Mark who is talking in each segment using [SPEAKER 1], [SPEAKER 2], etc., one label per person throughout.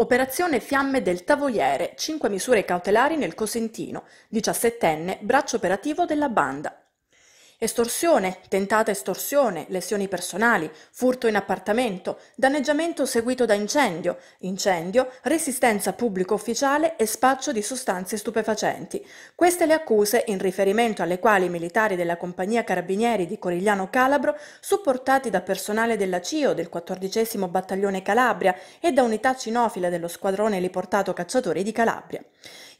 [SPEAKER 1] Operazione Fiamme del Tavoliere, 5 misure cautelari nel Cosentino, 17enne, braccio operativo della banda. Estorsione, tentata estorsione, lesioni personali, furto in appartamento, danneggiamento seguito da incendio, incendio, resistenza pubblico ufficiale e spaccio di sostanze stupefacenti. Queste le accuse in riferimento alle quali i militari della compagnia carabinieri di Corigliano Calabro, supportati da personale della CIO del 14 Battaglione Calabria e da unità cinofile dello squadrone liportato cacciatori di Calabria.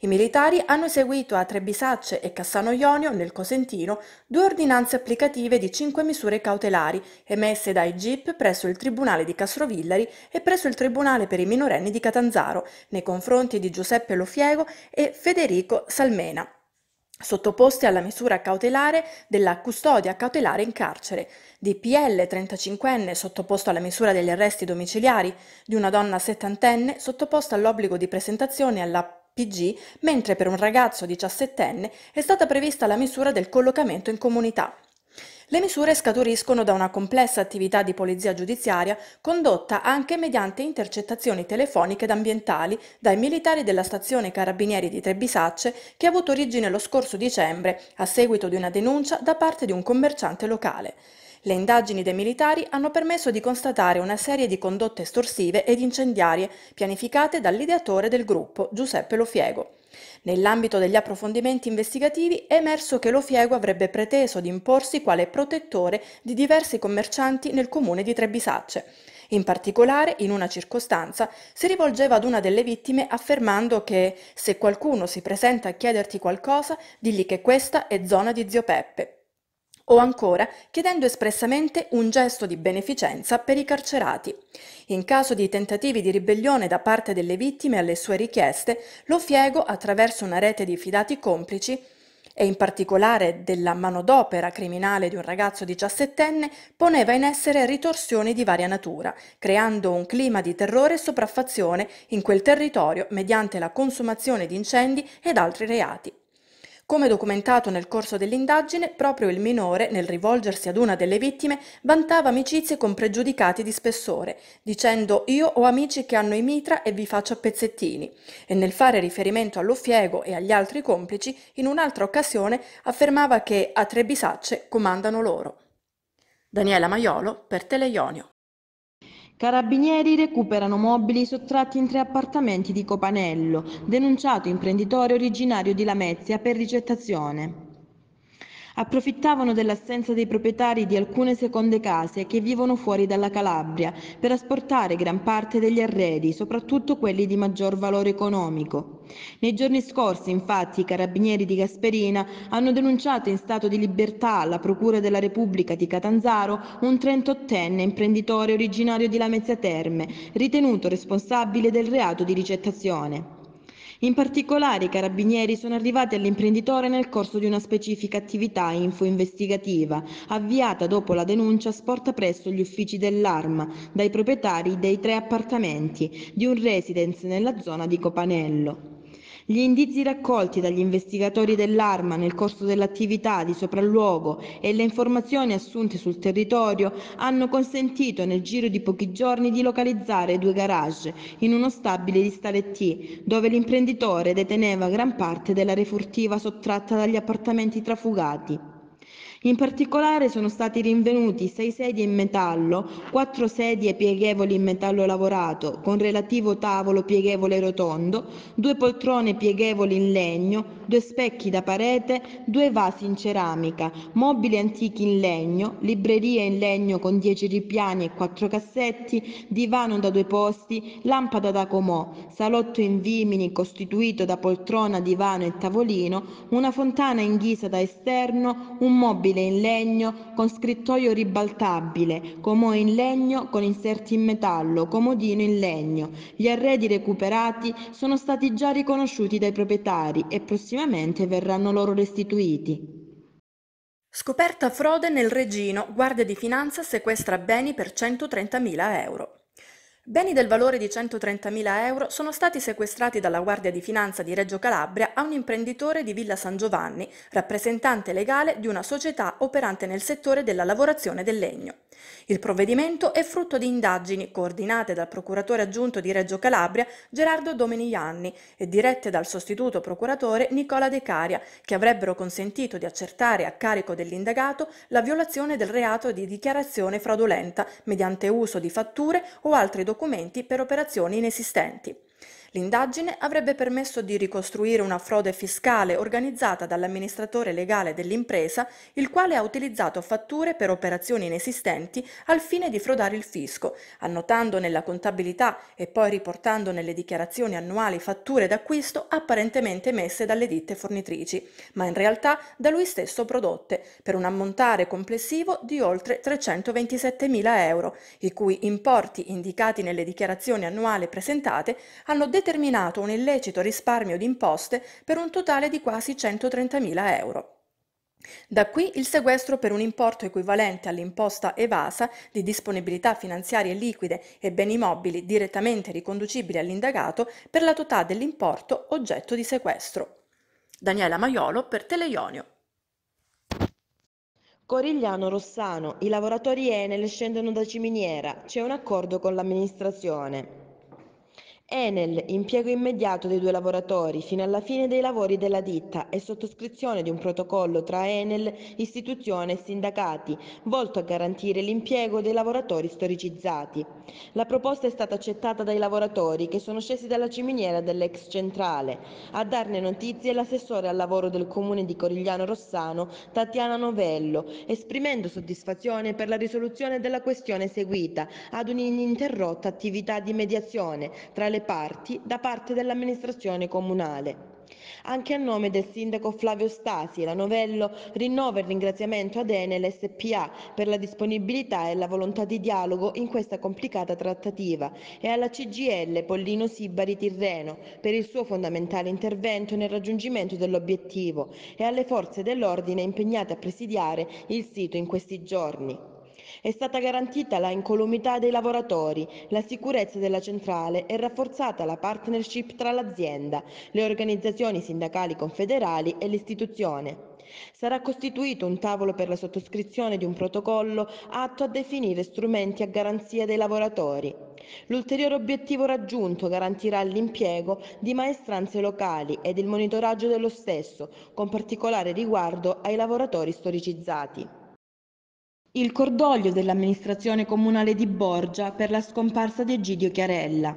[SPEAKER 1] I militari hanno eseguito a Trebisacce e Cassano Ionio, nel Cosentino, due ordinanze applicative di cinque misure cautelari emesse dai GIP presso il Tribunale di Castrovillari e presso il Tribunale per i minorenni di Catanzaro nei confronti di Giuseppe Lofiego e Federico Salmena sottoposti alla misura cautelare della custodia cautelare in carcere, di PL 35enne sottoposto alla misura degli arresti domiciliari, di una donna settantenne sottoposta all'obbligo di presentazione alla PG, mentre per un ragazzo diciassettenne è stata prevista la misura del collocamento in comunità. Le misure scaturiscono da una complessa attività di polizia giudiziaria condotta anche mediante intercettazioni telefoniche ed ambientali dai militari della stazione Carabinieri di Trebisacce che ha avuto origine lo scorso dicembre a seguito di una denuncia da parte di un commerciante locale. Le indagini dei militari hanno permesso di constatare una serie di condotte estorsive ed incendiarie pianificate dall'ideatore del gruppo, Giuseppe Lofiego. Nell'ambito degli approfondimenti investigativi è emerso che Lofiego avrebbe preteso di imporsi quale protettore di diversi commercianti nel comune di Trebisacce. In particolare, in una circostanza, si rivolgeva ad una delle vittime affermando che se qualcuno si presenta a chiederti qualcosa, digli che questa è zona di zio Peppe o ancora chiedendo espressamente un gesto di beneficenza per i carcerati. In caso di tentativi di ribellione da parte delle vittime alle sue richieste, lo fiego attraverso una rete di fidati complici e in particolare della manodopera criminale di un ragazzo diciassettenne, poneva in essere ritorsioni di varia natura, creando un clima di terrore e sopraffazione in quel territorio mediante la consumazione di incendi ed altri reati. Come documentato nel corso dell'indagine, proprio il minore, nel rivolgersi ad una delle vittime, vantava amicizie con pregiudicati di spessore, dicendo io ho amici che hanno i mitra e vi faccio a pezzettini, e nel fare riferimento all'Uffiego e agli altri complici, in un'altra occasione affermava che a tre bisacce comandano loro. Daniela Maiolo per Teleionio.
[SPEAKER 2] Carabinieri recuperano mobili sottratti in tre appartamenti di Copanello, denunciato imprenditore originario di Lamezia per ricettazione. Approfittavano dell'assenza dei proprietari di alcune seconde case che vivono fuori dalla Calabria per asportare gran parte degli arredi, soprattutto quelli di maggior valore economico. Nei giorni scorsi, infatti, i carabinieri di Gasperina hanno denunciato in stato di libertà alla Procura della Repubblica di Catanzaro un 38enne imprenditore originario di Lamezia Terme, ritenuto responsabile del reato di ricettazione. In particolare i carabinieri sono arrivati all'imprenditore nel corso di una specifica attività info-investigativa avviata dopo la denuncia sporta presso gli uffici dell'Arma dai proprietari dei tre appartamenti di un residence nella zona di Copanello. Gli indizi raccolti dagli investigatori dell'Arma nel corso dell'attività di sopralluogo e le informazioni assunte sul territorio hanno consentito nel giro di pochi giorni di localizzare due garage in uno stabile di Staretti, dove l'imprenditore deteneva gran parte della refurtiva sottratta dagli appartamenti trafugati. In particolare sono stati rinvenuti 6 sedie in metallo, 4 sedie pieghevoli in metallo lavorato con relativo tavolo pieghevole rotondo, 2 poltrone pieghevoli in legno, 2 specchi da parete, 2 vasi in ceramica, mobili antichi in legno, libreria in legno con 10 ripiani e 4 cassetti, divano da due posti, lampada da comò, salotto in vimini costituito da poltrona, divano e tavolino, una fontana in ghisa da esterno, un mobile mobile in legno con scrittoio ribaltabile, comò in legno con inserti in metallo, comodino in legno. Gli arredi recuperati sono stati già riconosciuti dai
[SPEAKER 1] proprietari e prossimamente verranno loro restituiti. Scoperta frode nel Regino, Guardia di Finanza sequestra beni per 130.000 euro. Beni del valore di 130.000 euro sono stati sequestrati dalla Guardia di Finanza di Reggio Calabria a un imprenditore di Villa San Giovanni, rappresentante legale di una società operante nel settore della lavorazione del legno. Il provvedimento è frutto di indagini coordinate dal procuratore aggiunto di Reggio Calabria Gerardo Domeniglianni e dirette dal sostituto procuratore Nicola De Caria, che avrebbero consentito di accertare a carico dell'indagato la violazione del reato di dichiarazione fraudolenta mediante uso di fatture o altri documenti per operazioni inesistenti. L'indagine avrebbe permesso di ricostruire una frode fiscale organizzata dall'amministratore legale dell'impresa, il quale ha utilizzato fatture per operazioni inesistenti al fine di frodare il fisco, annotando nella contabilità e poi riportando nelle dichiarazioni annuali fatture d'acquisto apparentemente emesse dalle ditte fornitrici, ma in realtà da lui stesso prodotte, per un ammontare complessivo di oltre 327 mila euro, i cui importi indicati nelle dichiarazioni annuali presentate hanno determinato determinato un illecito risparmio di imposte per un totale di quasi 130.000 euro. Da qui il sequestro per un importo equivalente all'imposta evasa di disponibilità finanziarie liquide e beni mobili direttamente riconducibili all'indagato per la totale dell'importo oggetto di sequestro. Daniela Maiolo per Teleionio.
[SPEAKER 2] Corigliano Rossano, i lavoratori Enel scendono da Ciminiera, c'è un accordo con l'amministrazione. Enel, impiego immediato dei due lavoratori fino alla fine dei lavori della ditta e sottoscrizione di un protocollo tra Enel, istituzione e sindacati, volto a garantire l'impiego dei lavoratori storicizzati. La proposta è stata accettata dai lavoratori che sono scesi dalla ciminiera dell'ex centrale. A darne notizie l'assessore al lavoro del comune di Corigliano Rossano, Tatiana Novello, esprimendo soddisfazione per la risoluzione della questione seguita ad un'ininterrotta attività di mediazione tra le dalle parti da parte dell'amministrazione comunale. Anche a nome del sindaco Flavio Stasi, la Novello rinnova il ringraziamento ad Enel SPA per la disponibilità e la volontà di dialogo in questa complicata trattativa e alla CGL Pollino Sibari Tirreno per il suo fondamentale intervento nel raggiungimento dell'obiettivo e alle forze dell'ordine impegnate a presidiare il sito in questi giorni. È stata garantita la incolumità dei lavoratori, la sicurezza della centrale e rafforzata la partnership tra l'azienda, le organizzazioni sindacali confederali e l'istituzione. Sarà costituito un tavolo per la sottoscrizione di un protocollo atto a definire strumenti a garanzia dei lavoratori. L'ulteriore obiettivo raggiunto garantirà l'impiego di maestranze locali ed il monitoraggio dello stesso, con particolare riguardo ai lavoratori storicizzati. Il cordoglio dell'amministrazione comunale di Borgia per la scomparsa di Egidio Chiarella.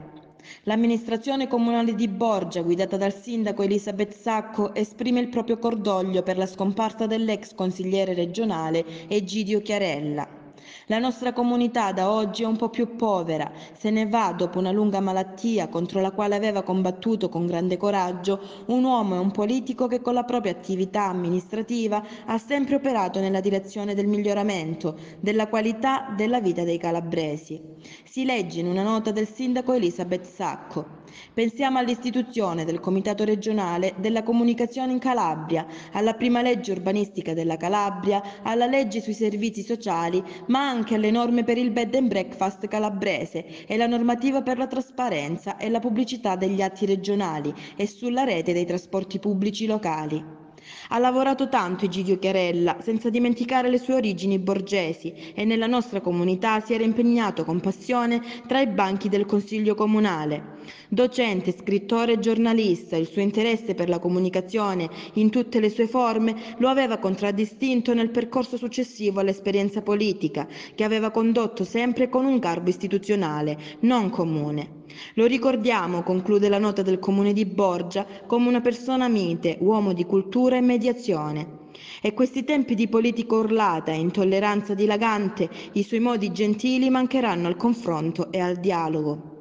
[SPEAKER 2] L'amministrazione comunale di Borgia, guidata dal sindaco Elisabeth Sacco, esprime il proprio cordoglio per la scomparsa dell'ex consigliere regionale Egidio Chiarella. La nostra comunità da oggi è un po' più povera, se ne va dopo una lunga malattia contro la quale aveva combattuto con grande coraggio un uomo e un politico che con la propria attività amministrativa ha sempre operato nella direzione del miglioramento della qualità della vita dei calabresi. Si legge in una nota del sindaco Elisabeth Sacco. Pensiamo all'istituzione del Comitato regionale della comunicazione in Calabria, alla prima legge urbanistica della Calabria, alla legge sui servizi sociali, ma anche alle norme per il bed and breakfast calabrese e la normativa per la trasparenza e la pubblicità degli atti regionali e sulla rete dei trasporti pubblici locali. Ha lavorato tanto Egidio Chiarella, senza dimenticare le sue origini borgesi, e nella nostra comunità si era impegnato con passione tra i banchi del Consiglio comunale. Docente, scrittore e giornalista, il suo interesse per la comunicazione in tutte le sue forme lo aveva contraddistinto nel percorso successivo all'esperienza politica, che aveva condotto sempre con un garbo istituzionale, non comune. Lo ricordiamo, conclude la nota del comune di Borgia, come una persona mite, uomo di cultura e mediazione. E questi tempi di politica urlata e intolleranza dilagante, i suoi modi gentili mancheranno al confronto e al dialogo.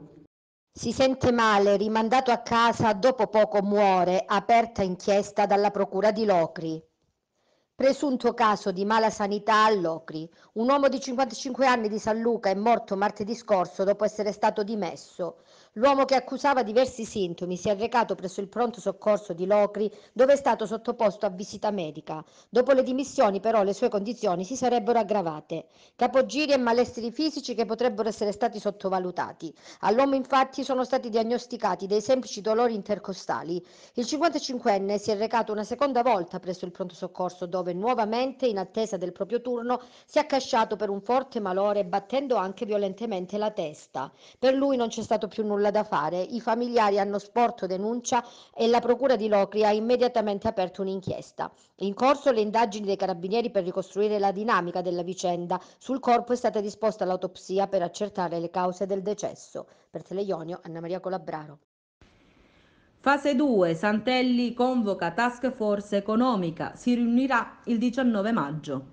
[SPEAKER 3] Si sente male, rimandato a casa, dopo poco muore, aperta inchiesta dalla Procura di Locri. Presunto caso di mala sanità a Locri. Un uomo di 55 anni di San Luca è morto martedì scorso dopo essere stato dimesso. L'uomo che accusava diversi sintomi si è recato presso il pronto soccorso di Locri, dove è stato sottoposto a visita medica. Dopo le dimissioni, però, le sue condizioni si sarebbero aggravate. Capogiri e malestri fisici che potrebbero essere stati sottovalutati. All'uomo, infatti, sono stati diagnosticati dei semplici dolori intercostali. Il 55enne si è recato una seconda volta presso il pronto soccorso, dove nuovamente, in attesa del proprio turno, si è accasciato per un forte malore, battendo anche violentemente la testa. Per lui non c'è stato più nulla nulla da fare. I familiari hanno sporto denuncia e la Procura di Locri ha immediatamente aperto un'inchiesta. In corso le indagini dei carabinieri per ricostruire la dinamica della vicenda. Sul corpo è stata disposta l'autopsia per accertare le cause del decesso. Per Teleionio, Anna Maria Colabraro.
[SPEAKER 4] Fase 2. Santelli convoca task force economica. Si riunirà il 19 maggio.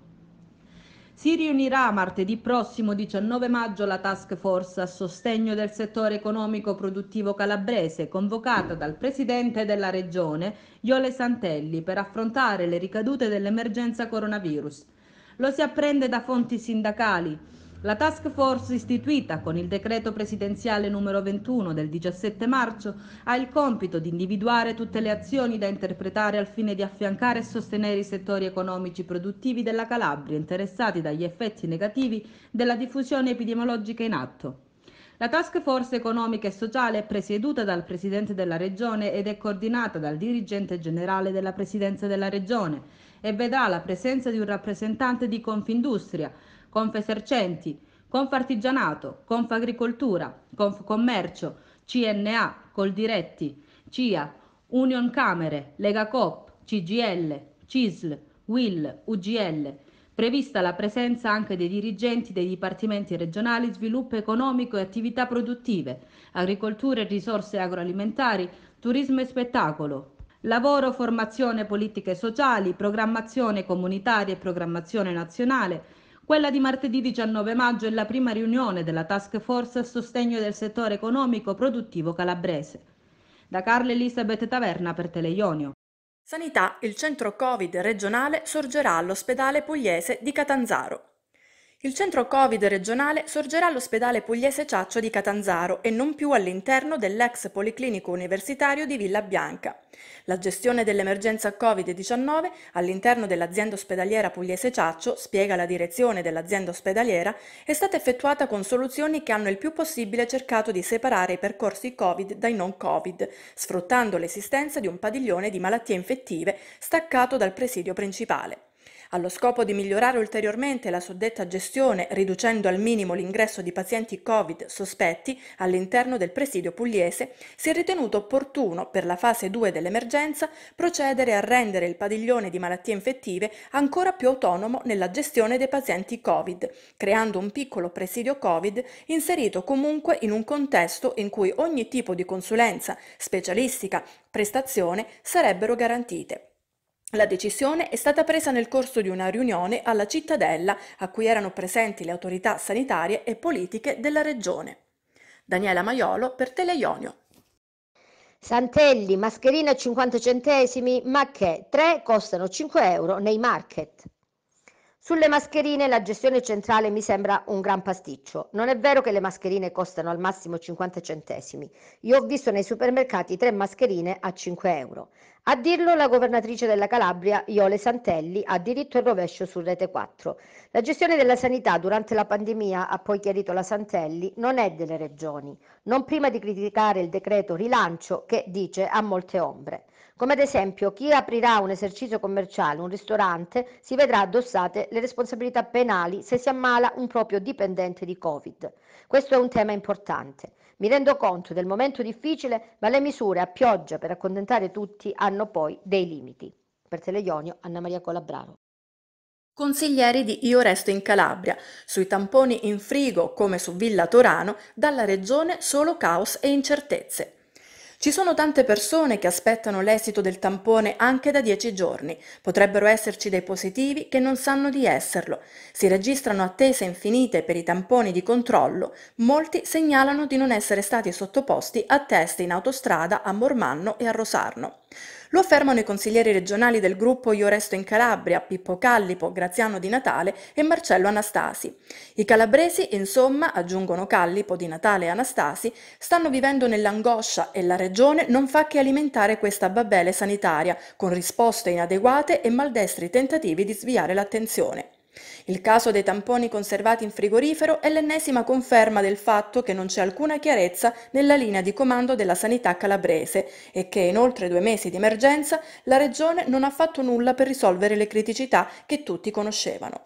[SPEAKER 4] Si riunirà martedì prossimo 19 maggio la task force a sostegno del settore economico produttivo calabrese, convocata dal presidente della regione, Iole Santelli, per affrontare le ricadute dell'emergenza coronavirus. Lo si apprende da fonti sindacali. La task force istituita con il decreto presidenziale numero 21 del 17 marzo ha il compito di individuare tutte le azioni da interpretare al fine di affiancare e sostenere i settori economici produttivi della Calabria interessati dagli effetti negativi della diffusione epidemiologica in atto. La task force economica e sociale è presieduta dal Presidente della Regione ed è coordinata dal dirigente generale della Presidenza della Regione e vedrà la presenza di un rappresentante di Confindustria, Confesercenti, Confartigianato, Confagricoltura, Confcommercio, CNA, Coldiretti, CIA, Union Camere, Legacop, CGL, CISL, WIL, UGL, prevista la presenza anche dei dirigenti dei dipartimenti regionali sviluppo economico e attività produttive, agricoltura e risorse agroalimentari, turismo e spettacolo, lavoro, formazione, politiche sociali, programmazione comunitaria e programmazione nazionale, quella di martedì 19 maggio è la prima riunione della task force a sostegno del settore economico produttivo calabrese. Da Carla Elisabeth Taverna per Teleionio. Sanità, il centro Covid regionale sorgerà all'ospedale pugliese di
[SPEAKER 1] Catanzaro. Il centro Covid regionale sorgerà all'ospedale Pugliese Ciaccio di Catanzaro e non più all'interno dell'ex Policlinico Universitario di Villa Bianca. La gestione dell'emergenza Covid-19 all'interno dell'azienda ospedaliera Pugliese Ciaccio, spiega la direzione dell'azienda ospedaliera, è stata effettuata con soluzioni che hanno il più possibile cercato di separare i percorsi Covid dai non Covid, sfruttando l'esistenza di un padiglione di malattie infettive staccato dal presidio principale. Allo scopo di migliorare ulteriormente la suddetta gestione, riducendo al minimo l'ingresso di pazienti Covid sospetti all'interno del presidio pugliese, si è ritenuto opportuno, per la fase 2 dell'emergenza, procedere a rendere il padiglione di malattie infettive ancora più autonomo nella gestione dei pazienti Covid, creando un piccolo presidio Covid inserito comunque in un contesto in cui ogni tipo di consulenza, specialistica, prestazione sarebbero garantite. La decisione è stata presa nel corso di una riunione alla cittadella a cui erano presenti le autorità sanitarie e politiche della regione. Daniela Maiolo per Teleionio. Santelli, mascherina 50
[SPEAKER 3] centesimi, ma che 3 costano 5 euro nei market. Sulle mascherine la gestione centrale mi sembra un gran pasticcio. Non è vero che le mascherine costano al massimo 50 centesimi. Io ho visto nei supermercati tre mascherine a 5 euro. A dirlo la governatrice della Calabria, Iole Santelli, ha diritto e rovescio su Rete 4. La gestione della sanità durante la pandemia, ha poi chiarito la Santelli, non è delle regioni, non prima di criticare il decreto rilancio che, dice, ha molte ombre come ad esempio chi aprirà un esercizio commerciale, un ristorante, si vedrà addossate le responsabilità penali se si ammala un proprio dipendente di Covid. Questo è un tema importante. Mi rendo conto del momento difficile, ma le misure a pioggia per accontentare tutti hanno
[SPEAKER 1] poi dei limiti. Per Teleionio, Anna Maria Colabrano. Consiglieri di Io Resto in Calabria, sui tamponi in frigo come su Villa Torano, dalla regione solo caos e incertezze. Ci sono tante persone che aspettano l'esito del tampone anche da 10 giorni. Potrebbero esserci dei positivi che non sanno di esserlo. Si registrano attese infinite per i tamponi di controllo. Molti segnalano di non essere stati sottoposti a test in autostrada a Mormanno e a Rosarno. Lo affermano i consiglieri regionali del gruppo Io Resto in Calabria, Pippo Callipo, Graziano Di Natale e Marcello Anastasi. I calabresi, insomma, aggiungono Callipo, Di Natale e Anastasi, stanno vivendo nell'angoscia e la regione non fa che alimentare questa babele sanitaria, con risposte inadeguate e maldestri tentativi di sviare l'attenzione. Il caso dei tamponi conservati in frigorifero è l'ennesima conferma del fatto che non c'è alcuna chiarezza nella linea di comando della sanità calabrese e che in oltre due mesi di emergenza la Regione non ha fatto nulla per risolvere le criticità che tutti conoscevano.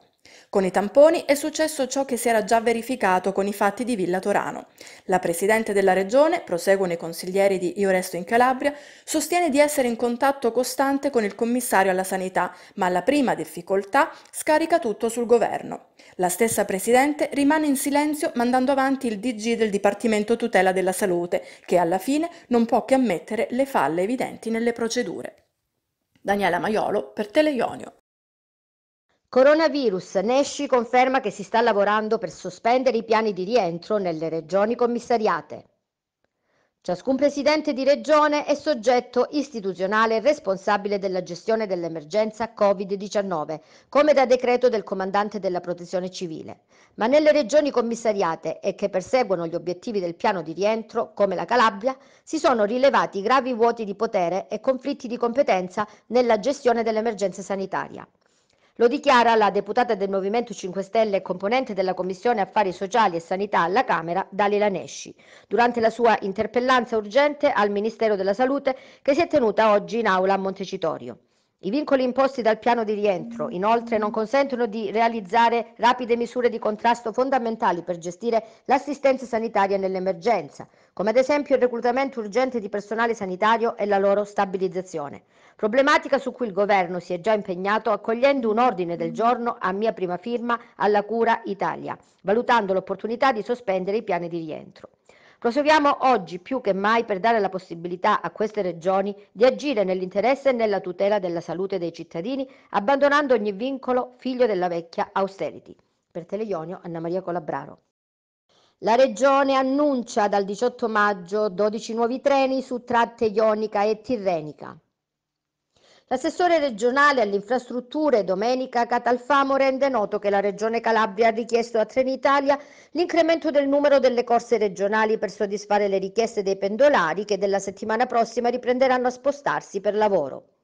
[SPEAKER 1] Con i tamponi è successo ciò che si era già verificato con i fatti di Villa Torano. La Presidente della Regione, proseguono i consiglieri di Io Resto in Calabria, sostiene di essere in contatto costante con il commissario alla sanità, ma la prima difficoltà scarica tutto sul governo. La stessa Presidente rimane in silenzio mandando avanti il DG del Dipartimento Tutela della Salute, che alla fine non può che ammettere le falle evidenti nelle procedure. Daniela Maiolo per Teleionio. Coronavirus,
[SPEAKER 3] Nesci conferma che si sta lavorando per sospendere i piani di rientro nelle regioni commissariate. Ciascun presidente di regione è soggetto istituzionale responsabile della gestione dell'emergenza Covid-19, come da decreto del comandante della protezione civile. Ma nelle regioni commissariate e che perseguono gli obiettivi del piano di rientro, come la Calabria, si sono rilevati gravi vuoti di potere e conflitti di competenza nella gestione dell'emergenza sanitaria. Lo dichiara la deputata del Movimento 5 Stelle e componente della Commissione Affari Sociali e Sanità alla Camera, Dalila Nesci, durante la sua interpellanza urgente al Ministero della Salute che si è tenuta oggi in aula a Montecitorio. I vincoli imposti dal piano di rientro inoltre non consentono di realizzare rapide misure di contrasto fondamentali per gestire l'assistenza sanitaria nell'emergenza, come ad esempio il reclutamento urgente di personale sanitario e la loro stabilizzazione, problematica su cui il governo si è già impegnato accogliendo un ordine del giorno a mia prima firma alla Cura Italia, valutando l'opportunità di sospendere i piani di rientro. Proseguiamo oggi più che mai per dare la possibilità a queste regioni di agire nell'interesse e nella tutela della salute dei cittadini, abbandonando ogni vincolo figlio della vecchia austerity. Per Teleionio, Anna Maria Colabraro. La Regione annuncia dal 18 maggio 12 nuovi treni su tratte ionica e tirrenica. L'assessore regionale alle infrastrutture Domenica Catalfamo rende noto che la Regione Calabria ha richiesto a Trenitalia l'incremento del numero delle corse regionali per soddisfare le richieste dei pendolari che della settimana prossima riprenderanno a spostarsi per lavoro.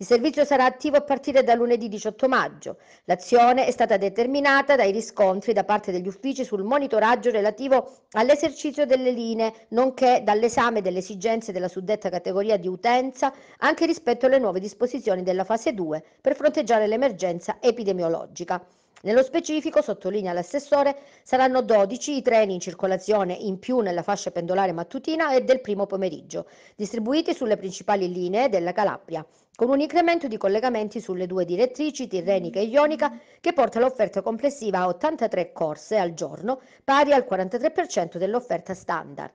[SPEAKER 3] Il servizio sarà attivo a partire da lunedì 18 maggio. L'azione è stata determinata dai riscontri da parte degli uffici sul monitoraggio relativo all'esercizio delle linee, nonché dall'esame delle esigenze della suddetta categoria di utenza anche rispetto alle nuove disposizioni della fase 2 per fronteggiare l'emergenza epidemiologica. Nello specifico, sottolinea l'assessore, saranno 12 i treni in circolazione in più nella fascia pendolare mattutina e del primo pomeriggio, distribuiti sulle principali linee della Calabria, con un incremento di collegamenti sulle due direttrici tirrenica e ionica che porta l'offerta complessiva a 83 corse al giorno, pari al 43% dell'offerta standard.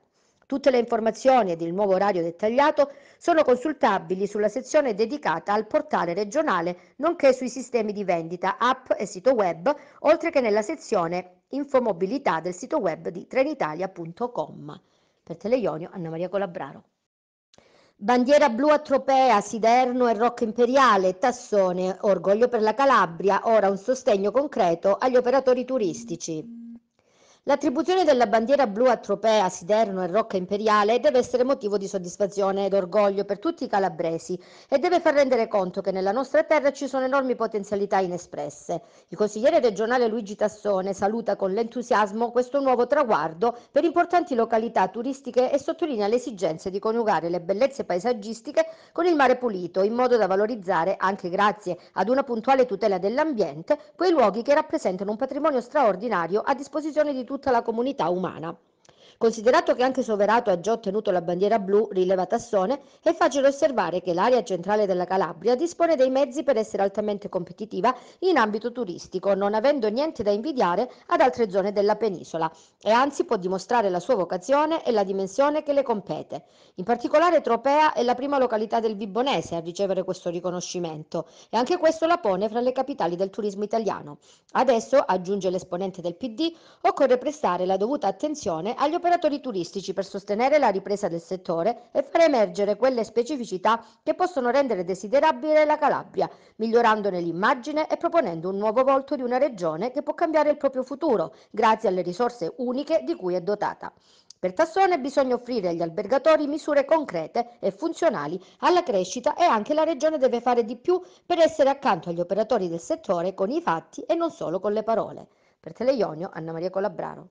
[SPEAKER 3] Tutte le informazioni ed il nuovo orario dettagliato sono consultabili sulla sezione dedicata al portale regionale, nonché sui sistemi di vendita, app e sito web, oltre che nella sezione infomobilità del sito web di trenitalia.com. Per Teleionio, Anna Maria Colabraro. Bandiera blu a Tropea, Siderno e Rocca Imperiale, Tassone, orgoglio per la Calabria, ora un sostegno concreto agli operatori turistici. L'attribuzione della bandiera blu a Tropea, Siderno e Rocca Imperiale deve essere motivo di soddisfazione ed orgoglio per tutti i calabresi e deve far rendere conto che nella nostra terra ci sono enormi potenzialità inespresse. Il consigliere regionale Luigi Tassone saluta con l'entusiasmo questo nuovo traguardo per importanti località turistiche e sottolinea l'esigenza di coniugare le bellezze paesaggistiche con il mare pulito in modo da valorizzare, anche grazie ad una puntuale tutela dell'ambiente, quei luoghi che rappresentano un patrimonio straordinario a disposizione di tutti tutta la comunità umana. Considerato che anche Soverato ha già ottenuto la bandiera blu, rileva Tassone, è facile osservare che l'area centrale della Calabria dispone dei mezzi per essere altamente competitiva in ambito turistico, non avendo niente da invidiare ad altre zone della penisola e anzi può dimostrare la sua vocazione e la dimensione che le compete. In particolare Tropea è la prima località del Vibonese a ricevere questo riconoscimento e anche questo la pone fra le capitali del turismo italiano. Adesso, aggiunge l'esponente del PD, occorre prestare la dovuta attenzione agli operatori operatori turistici per sostenere la ripresa del settore e far emergere quelle specificità che possono rendere desiderabile la Calabria, migliorandone l'immagine e proponendo un nuovo volto di una regione che può cambiare il proprio futuro grazie alle risorse uniche di cui è dotata. Per Tassone bisogna offrire agli albergatori misure concrete e funzionali alla crescita e anche la Regione deve fare di più per essere accanto agli operatori del settore con i fatti e non solo con le
[SPEAKER 4] parole. Per Teleionio, Anna Maria Colabraro.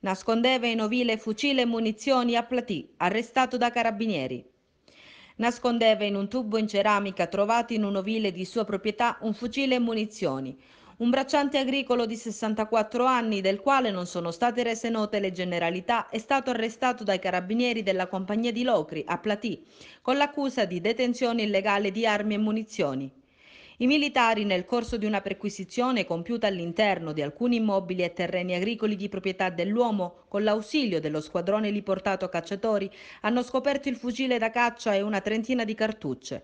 [SPEAKER 4] Nascondeva in ovile fucile e munizioni a platì, arrestato da carabinieri. Nascondeva in un tubo in ceramica trovato in un ovile di sua proprietà un fucile e munizioni. Un bracciante agricolo di 64 anni, del quale non sono state rese note le generalità, è stato arrestato dai carabinieri della compagnia di Locri a Platì con l'accusa di detenzione illegale di armi e munizioni. I militari, nel corso di una perquisizione compiuta all'interno di alcuni immobili e terreni agricoli di proprietà dell'uomo, con l'ausilio dello squadrone liportato cacciatori, hanno scoperto il fucile da caccia e una trentina di cartucce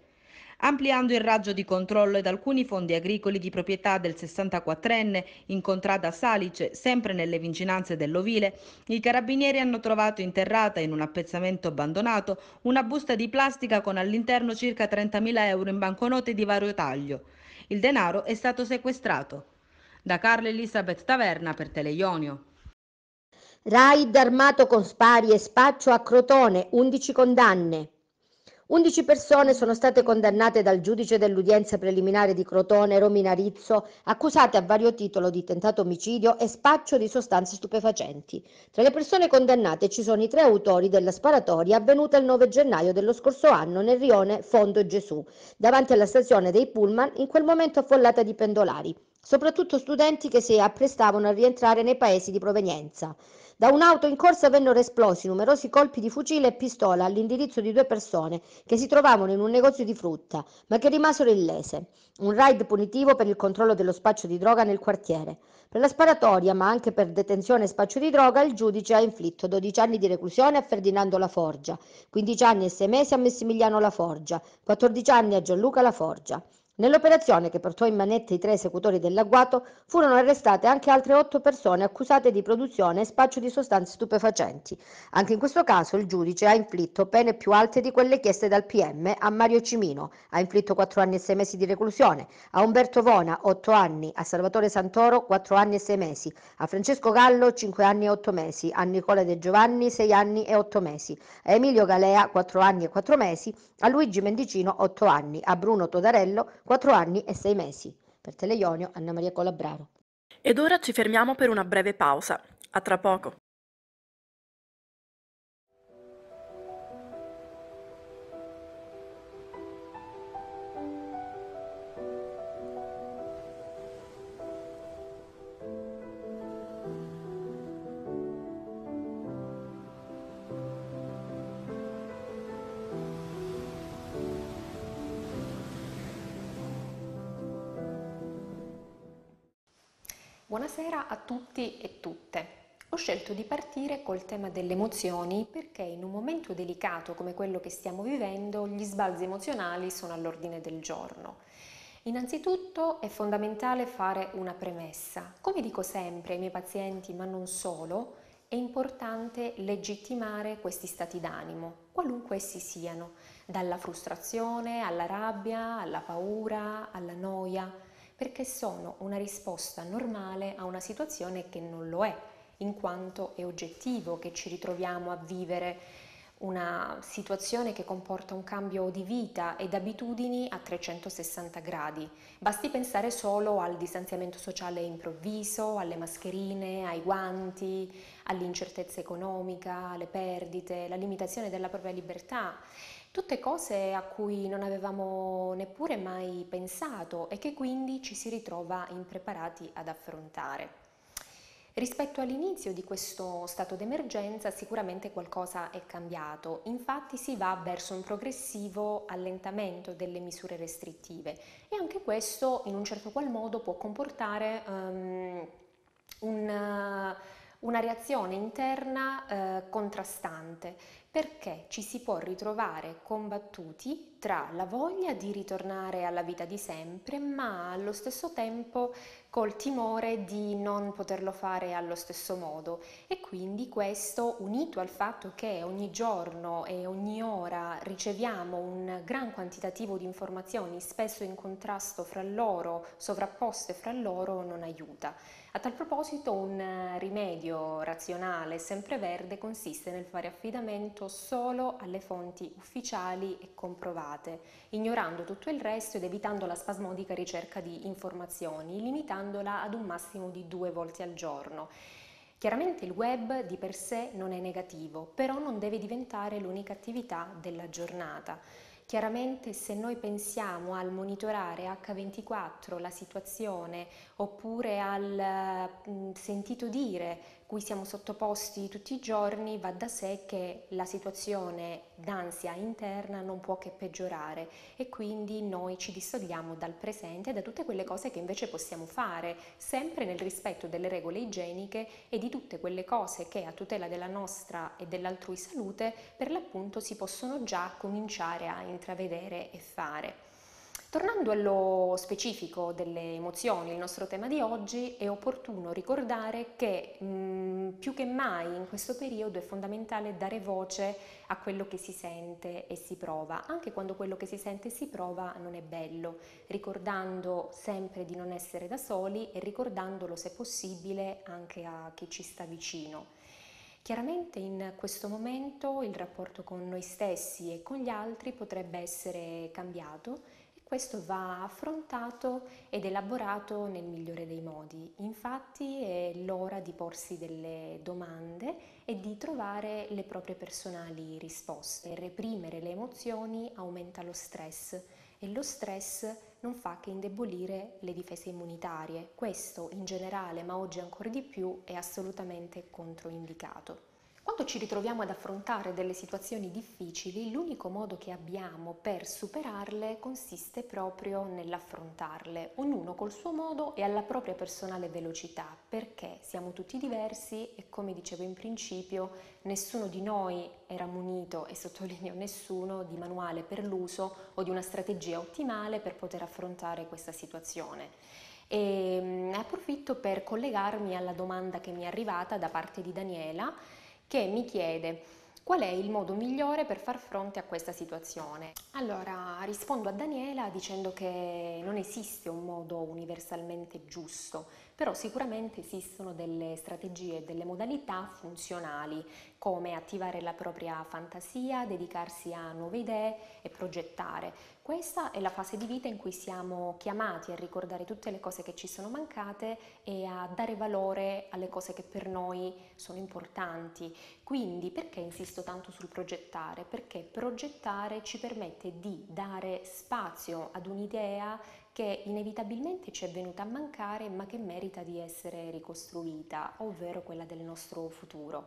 [SPEAKER 4] ampliando il raggio di controllo ed alcuni fondi agricoli di proprietà del 64enne incontrata a Salice, sempre nelle vicinanze dell'Ovile, i carabinieri hanno trovato interrata in un appezzamento abbandonato una busta di plastica con all'interno circa 30.000 euro in banconote di vario taglio. Il denaro è stato sequestrato. Da Carla Elisabeth Taverna per Teleionio.
[SPEAKER 3] Raid armato con spari e spaccio a Crotone, 11 condanne. 11 persone sono state condannate dal giudice dell'udienza preliminare di Crotone, Romina Rizzo, accusate a vario titolo di tentato omicidio e spaccio di sostanze stupefacenti. Tra le persone condannate ci sono i tre autori della sparatoria avvenuta il 9 gennaio dello scorso anno nel rione Fondo Gesù, davanti alla stazione dei Pullman, in quel momento affollata di pendolari soprattutto studenti che si apprestavano a rientrare nei paesi di provenienza. Da un'auto in corsa vennero esplosi numerosi colpi di fucile e pistola all'indirizzo di due persone che si trovavano in un negozio di frutta, ma che rimasero illese. Un raid punitivo per il controllo dello spaccio di droga nel quartiere. Per la sparatoria, ma anche per detenzione e spaccio di droga, il giudice ha inflitto 12 anni di reclusione a Ferdinando La Forgia, 15 anni e 6 mesi a Messimiliano Forgia, 14 anni a Gianluca La Forgia. Nell'operazione che portò in manette i tre esecutori dell'agguato furono arrestate anche altre otto persone accusate di produzione e spaccio di sostanze stupefacenti. Anche in questo caso il giudice ha inflitto pene più alte di quelle chieste dal PM a Mario Cimino, ha inflitto 4 anni e 6 mesi di reclusione, a Umberto Vona 8 anni, a Salvatore Santoro 4 anni e 6 mesi, a Francesco Gallo 5 anni e 8 mesi, a Nicola De Giovanni 6 anni e 8 mesi, a Emilio Galea 4 anni e 4 mesi, a Luigi Mendicino 8 anni, a Bruno Todarello 4 anni e 6 mesi. Per Teleionio Anna Maria Colabraro.
[SPEAKER 1] Ed ora ci fermiamo per una breve pausa. A tra poco.
[SPEAKER 5] buonasera a tutti e tutte. Ho scelto di partire col tema delle emozioni perché in un momento delicato come quello che stiamo vivendo gli sbalzi emozionali sono all'ordine del giorno. Innanzitutto è fondamentale fare una premessa. Come dico sempre ai miei pazienti, ma non solo, è importante legittimare questi stati d'animo, qualunque essi siano, dalla frustrazione alla rabbia, alla paura, alla noia perché sono una risposta normale a una situazione che non lo è, in quanto è oggettivo che ci ritroviamo a vivere una situazione che comporta un cambio di vita ed abitudini a 360 gradi. Basti pensare solo al distanziamento sociale improvviso, alle mascherine, ai guanti, all'incertezza economica, alle perdite, alla limitazione della propria libertà Tutte cose a cui non avevamo neppure mai pensato e che quindi ci si ritrova impreparati ad affrontare. Rispetto all'inizio di questo stato d'emergenza sicuramente qualcosa è cambiato, infatti si va verso un progressivo allentamento delle misure restrittive e anche questo in un certo qual modo può comportare um, un, una reazione interna eh, contrastante perché ci si può ritrovare combattuti tra la voglia di ritornare alla vita di sempre, ma allo stesso tempo col timore di non poterlo fare allo stesso modo e quindi questo unito al fatto che ogni giorno e ogni ora riceviamo un gran quantitativo di informazioni spesso in contrasto fra loro, sovrapposte fra loro, non aiuta. A tal proposito un rimedio razionale sempreverde consiste nel fare affidamento solo alle fonti ufficiali e comprovate, ignorando tutto il resto ed evitando la spasmodica ricerca di informazioni, limitando limitandola ad un massimo di due volte al giorno. Chiaramente il web di per sé non è negativo, però non deve diventare l'unica attività della giornata. Chiaramente se noi pensiamo al monitorare H24 la situazione oppure al eh, sentito dire cui siamo sottoposti tutti i giorni, va da sé che la situazione d'ansia interna non può che peggiorare e quindi noi ci distogliamo dal presente e da tutte quelle cose che invece possiamo fare, sempre nel rispetto delle regole igieniche e di tutte quelle cose che a tutela della nostra e dell'altrui salute per l'appunto si possono già cominciare a intravedere e fare. Tornando allo specifico delle emozioni, il nostro tema di oggi, è opportuno ricordare che mh, più che mai in questo periodo è fondamentale dare voce a quello che si sente e si prova, anche quando quello che si sente e si prova non è bello, ricordando sempre di non essere da soli e ricordandolo se possibile anche a chi ci sta vicino. Chiaramente in questo momento il rapporto con noi stessi e con gli altri potrebbe essere cambiato questo va affrontato ed elaborato nel migliore dei modi, infatti è l'ora di porsi delle domande e di trovare le proprie personali risposte. Reprimere le emozioni aumenta lo stress e lo stress non fa che indebolire le difese immunitarie. Questo in generale, ma oggi ancora di più, è assolutamente controindicato. Quando ci ritroviamo ad affrontare delle situazioni difficili, l'unico modo che abbiamo per superarle consiste proprio nell'affrontarle, ognuno col suo modo e alla propria personale velocità, perché siamo tutti diversi e come dicevo in principio, nessuno di noi era munito, e sottolineo nessuno, di manuale per l'uso o di una strategia ottimale per poter affrontare questa situazione. E ehm, approfitto per collegarmi alla domanda che mi è arrivata da parte di Daniela che mi chiede qual è il modo migliore per far fronte a questa situazione. Allora rispondo a Daniela dicendo che non esiste un modo universalmente giusto, però sicuramente esistono delle strategie e delle modalità funzionali come attivare la propria fantasia, dedicarsi a nuove idee e progettare. Questa è la fase di vita in cui siamo chiamati a ricordare tutte le cose che ci sono mancate e a dare valore alle cose che per noi sono importanti. Quindi perché insisto tanto sul progettare? Perché progettare ci permette di dare spazio ad un'idea che inevitabilmente ci è venuta a mancare ma che merita di essere ricostruita, ovvero quella del nostro futuro.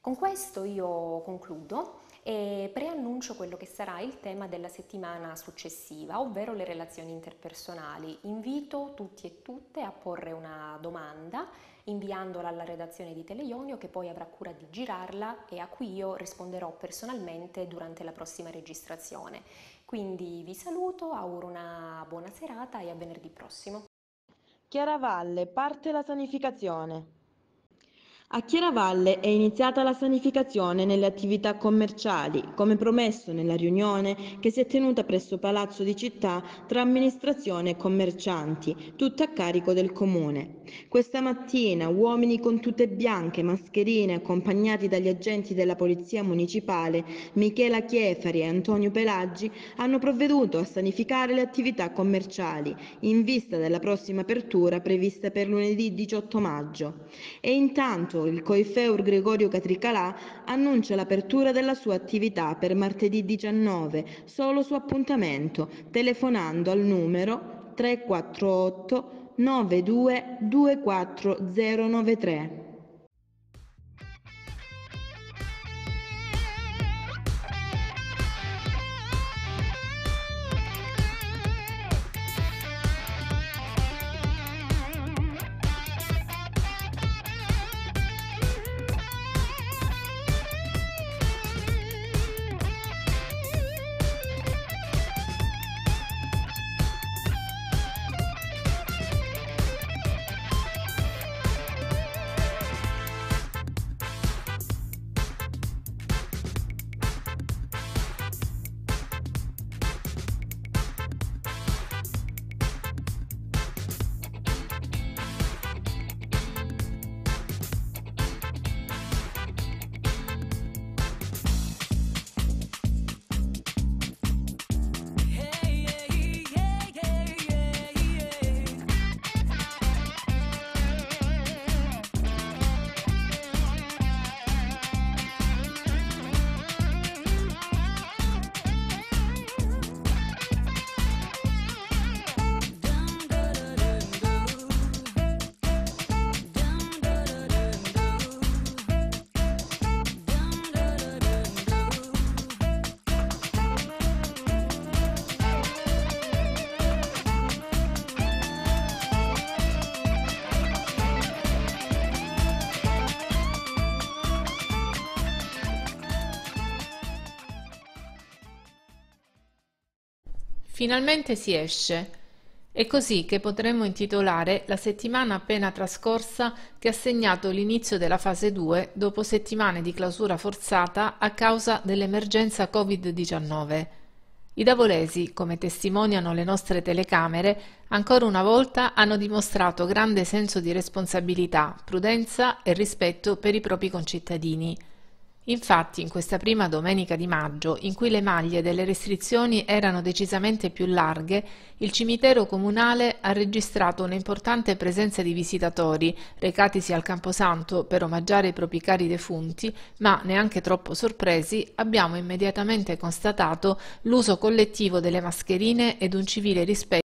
[SPEAKER 5] Con questo io concludo e preannuncio quello che sarà il tema della settimana successiva, ovvero le relazioni interpersonali. Invito tutti e tutte a porre una domanda inviandola alla redazione di Teleionio che poi avrà cura di girarla e a cui io risponderò personalmente durante la prossima registrazione. Quindi vi saluto, auguro una buona serata e a venerdì prossimo.
[SPEAKER 2] Chiaravalle, parte la sanificazione. A Chiaravalle è iniziata la sanificazione nelle attività commerciali, come promesso nella riunione che si è tenuta presso Palazzo di Città tra amministrazione e commercianti, tutta a carico del comune. Questa mattina uomini con tute bianche, mascherine, accompagnati dagli agenti della Polizia Municipale Michela Chiefari e Antonio Pelaggi, hanno provveduto a sanificare le attività commerciali in vista della prossima apertura prevista per lunedì 18 maggio. E intanto il coifeur Gregorio Catricalà annuncia l'apertura della sua attività per martedì 19, solo su appuntamento, telefonando al numero 348 92 24093.
[SPEAKER 6] Finalmente si esce. È così che potremmo intitolare la settimana appena trascorsa che ha segnato l'inizio della fase 2 dopo settimane di clausura forzata a causa dell'emergenza Covid-19. I davolesi, come testimoniano le nostre telecamere, ancora una volta hanno dimostrato grande senso di responsabilità, prudenza e rispetto per i propri concittadini. Infatti, in questa prima domenica di maggio, in cui le maglie delle restrizioni erano decisamente più larghe, il cimitero comunale ha registrato un'importante presenza di visitatori, recatisi al Camposanto per omaggiare i propri cari defunti, ma neanche troppo sorpresi, abbiamo immediatamente constatato l'uso collettivo delle mascherine
[SPEAKER 3] ed un civile rispetto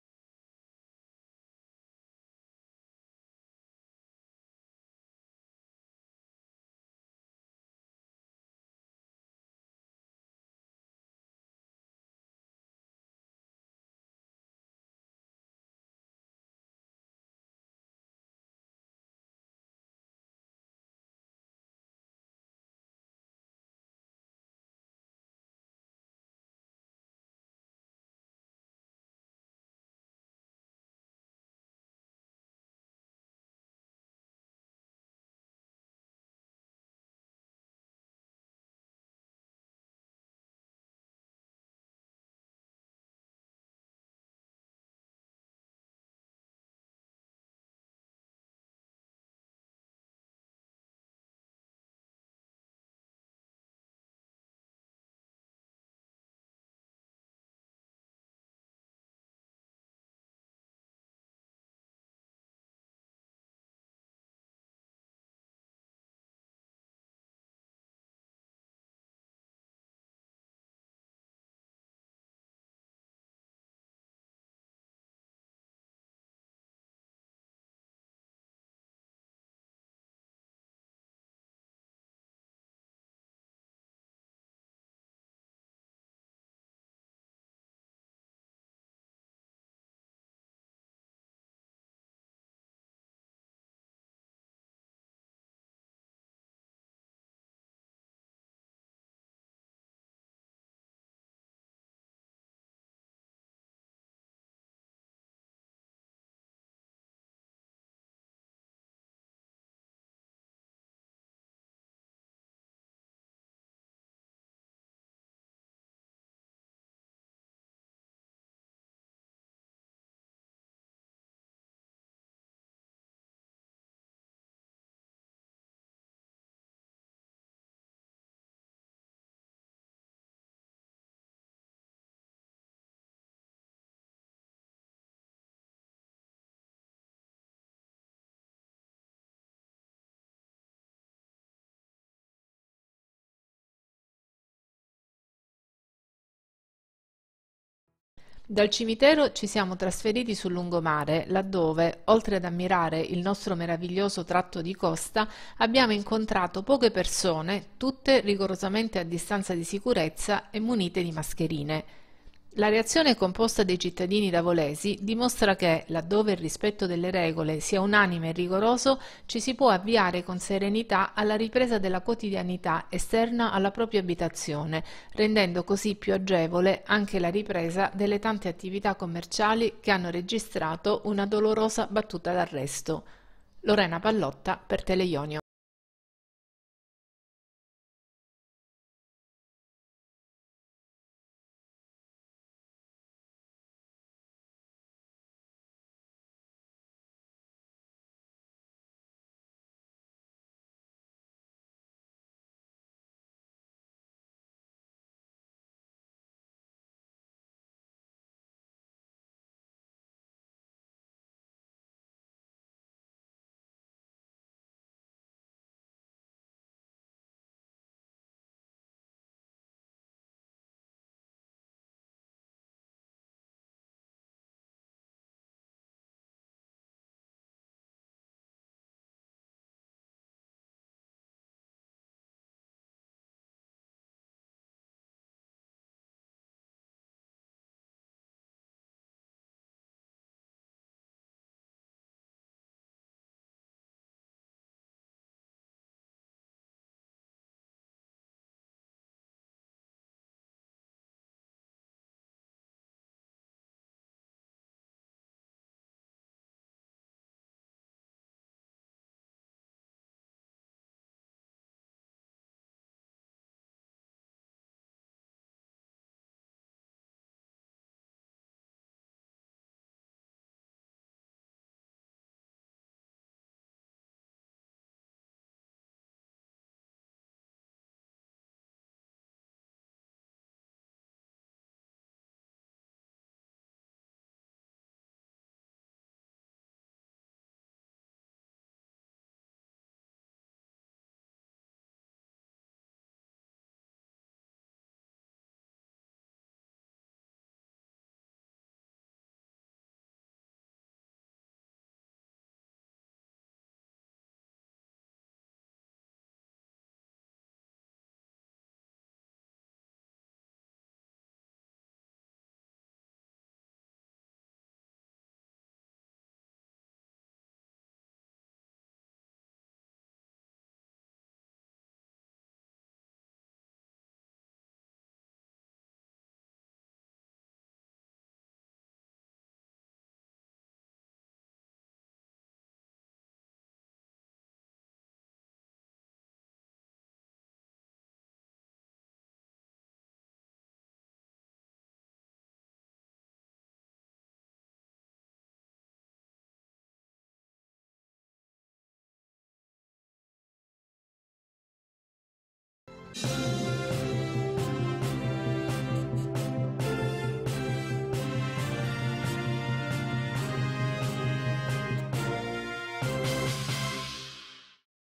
[SPEAKER 6] Dal cimitero ci siamo trasferiti sul lungomare, laddove, oltre ad ammirare il nostro meraviglioso tratto di costa, abbiamo incontrato poche persone, tutte rigorosamente a distanza di sicurezza e munite di mascherine. La reazione composta dai cittadini davolesi dimostra che, laddove il rispetto delle regole sia unanime e rigoroso, ci si può avviare con serenità alla ripresa della quotidianità esterna alla propria abitazione, rendendo così più agevole anche la ripresa delle tante attività commerciali che hanno registrato una dolorosa battuta d'arresto. Lorena
[SPEAKER 3] Pallotta per Teleionio.